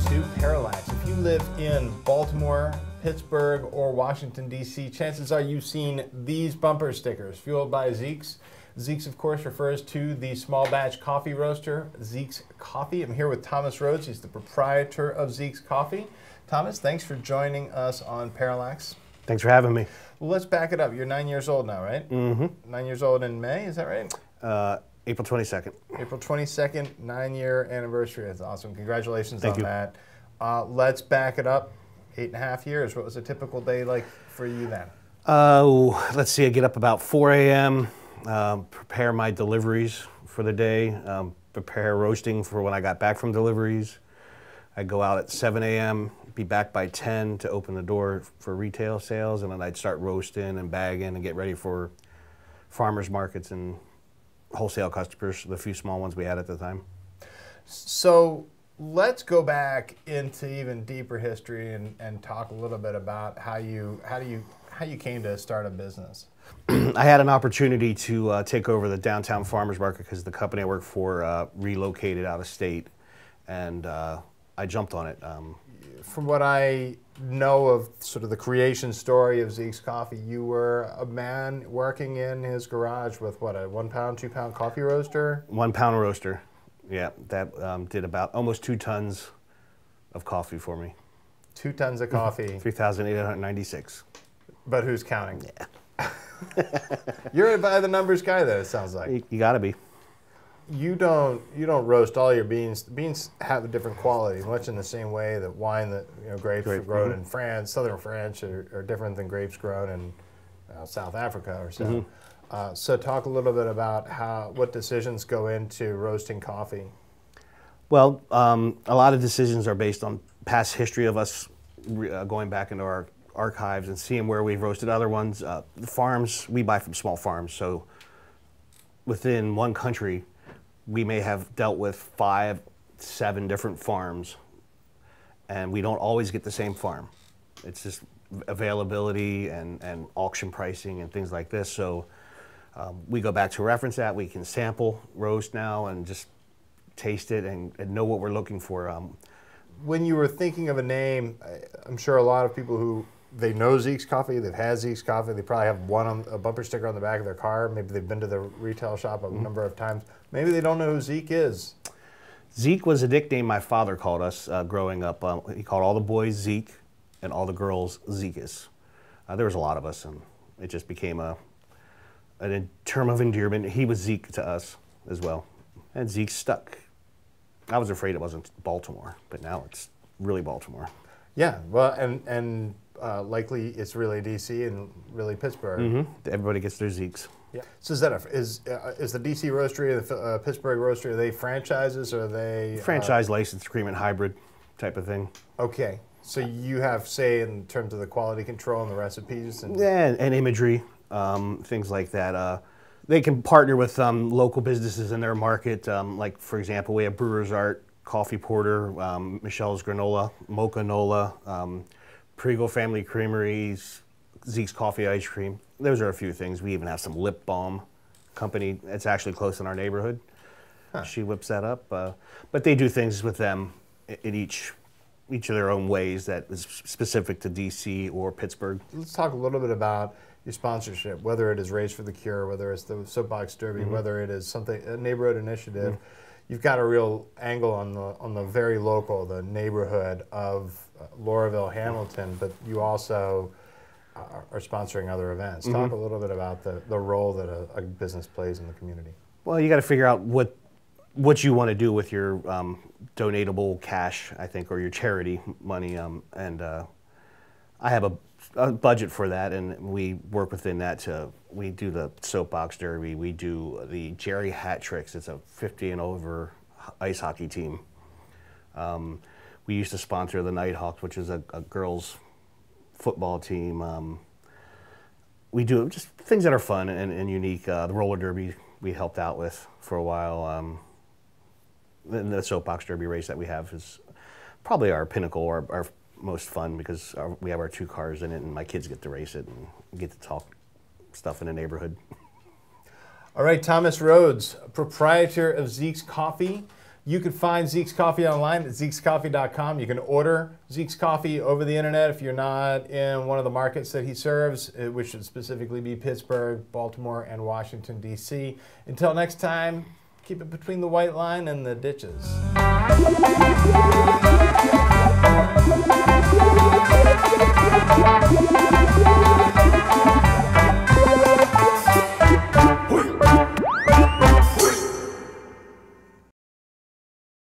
to Parallax. If you live in Baltimore, Pittsburgh, or Washington, D.C., chances are you've seen these bumper stickers fueled by Zeke's. Zeke's, of course, refers to the small batch coffee roaster, Zeke's Coffee. I'm here with Thomas Rhodes. He's the proprietor of Zeke's Coffee. Thomas, thanks for joining us on Parallax. Thanks for having me. Well, let's back it up. You're nine years old now, right? Mm-hmm. Nine years old in May, is that right? Uh, April 22nd. April 22nd, nine year anniversary. That's awesome. Congratulations Thank on you. that. Uh, let's back it up eight and a half years. What was a typical day like for you then? uh, let's see. I get up about 4 a.m., um, prepare my deliveries for the day, um, prepare roasting for when I got back from deliveries. i go out at 7 a.m., be back by 10 to open the door for retail sales, and then I'd start roasting and bagging and get ready for farmers markets and wholesale customers, the few small ones we had at the time. So let's go back into even deeper history and, and talk a little bit about how you how do you how you came to start a business. I had an opportunity to uh, take over the downtown farmers market because the company I worked for uh, relocated out of state, and uh, I jumped on it. Um, From what I know of sort of the creation story of Zeke's Coffee, you were a man working in his garage with what a one pound, two pound coffee roaster. One pound roaster, yeah, that um, did about almost two tons of coffee for me. Two tons of mm-hmm. coffee. Three thousand eight hundred ninety-six. But who's counting? Yeah. You're a by the numbers guy, though. It sounds like you, you got to be you don't you don't roast all your beans. Beans have a different quality, much in the same way that wine that you know grapes are grown mm -hmm. in France, southern France, are, are, different than grapes grown in uh, South Africa or so. Mm -hmm. uh, so talk a little bit about how what decisions go into roasting coffee. Well, um, a lot of decisions are based on past history of us uh, going back into our archives and seeing where we've roasted other ones. Uh, the farms we buy from small farms, so within one country we may have dealt with five, seven different farms, and we don't always get the same farm. It's just availability and, and auction pricing and things like this. So um, we go back to reference that. We can sample roast now and just taste it and, and know what we're looking for. Um, when you were thinking of a name, I'm sure a lot of people who they know Zeke's Coffee, they've had Zeke's Coffee, they probably have one on a bumper sticker on the back of their car. Maybe they've been to the retail shop a mm -hmm. number of times. Maybe they don't know who Zeke is. Zeke was a nickname my father called us uh, growing up. Um, he called all the boys Zeke and all the girls Zekas. Uh, there was a lot of us, and it just became a, a term of endearment. He was Zeke to us as well, and Zeke stuck. I was afraid it wasn't Baltimore, but now it's really Baltimore. Yeah, well, and and uh, likely it's really DC and really Pittsburgh. Mm -hmm. Everybody gets their Zeeks. Yeah. So is that a, is uh, is the DC roastery and the uh, Pittsburgh roastery? Are they franchises or are they uh, franchise license agreement hybrid type of thing? Okay. So you have say in terms of the quality control and the recipes and yeah, and, and imagery, um, things like that. Uh, they can partner with um, local businesses in their market. Um, like for example, we have Brewers Art, Coffee Porter, um, Michelle's Granola, Mocha Nola. Um, Priegel Family Creameries, Zeke's Coffee Ice Cream. Those are a few things. We even have some lip balm company that's actually close in our neighborhood. Huh. She whips that up. Uh, but they do things with them in each each of their own ways that is specific to DC or Pittsburgh. Let's talk a little bit about your sponsorship, whether it is Race for the Cure, whether it's the Soapbox Derby, mm -hmm. whether it is something a neighborhood initiative. Mm -hmm. You've got a real angle on the on the very local, the neighborhood of Lauraville Hamilton, but you also uh, are sponsoring other events. Mm -hmm. Talk a little bit about the, the role that a, a business plays in the community. Well, you got to figure out what what you want to do with your um, donatable cash, I think, or your charity money. Um, and uh, I have a, a, budget for that, and we work within that. To we do the soapbox derby, we do the Jerry Hat Tricks. It's a 50 and over ice hockey team. Um, we used to sponsor the Nighthawks, which is a, a girls' football team. Um, we do just things that are fun and, and unique. Uh, the roller derby we helped out with for a while. Um, the, the, soapbox derby race that we have is probably our pinnacle, our, our most fun because our, we have our two cars in it, and my kids get to race it and get to talk stuff in the neighborhood. All right, Thomas Rhodes, proprietor of Zeke's Coffee you can find Zeke's Coffee online at zeke'scoffee.com. You can order Zeke's Coffee over the internet if you're not in one of the markets that he serves, uh, which should specifically be Pittsburgh, Baltimore, and Washington, D.C. Until next time, keep it between the white line and the ditches.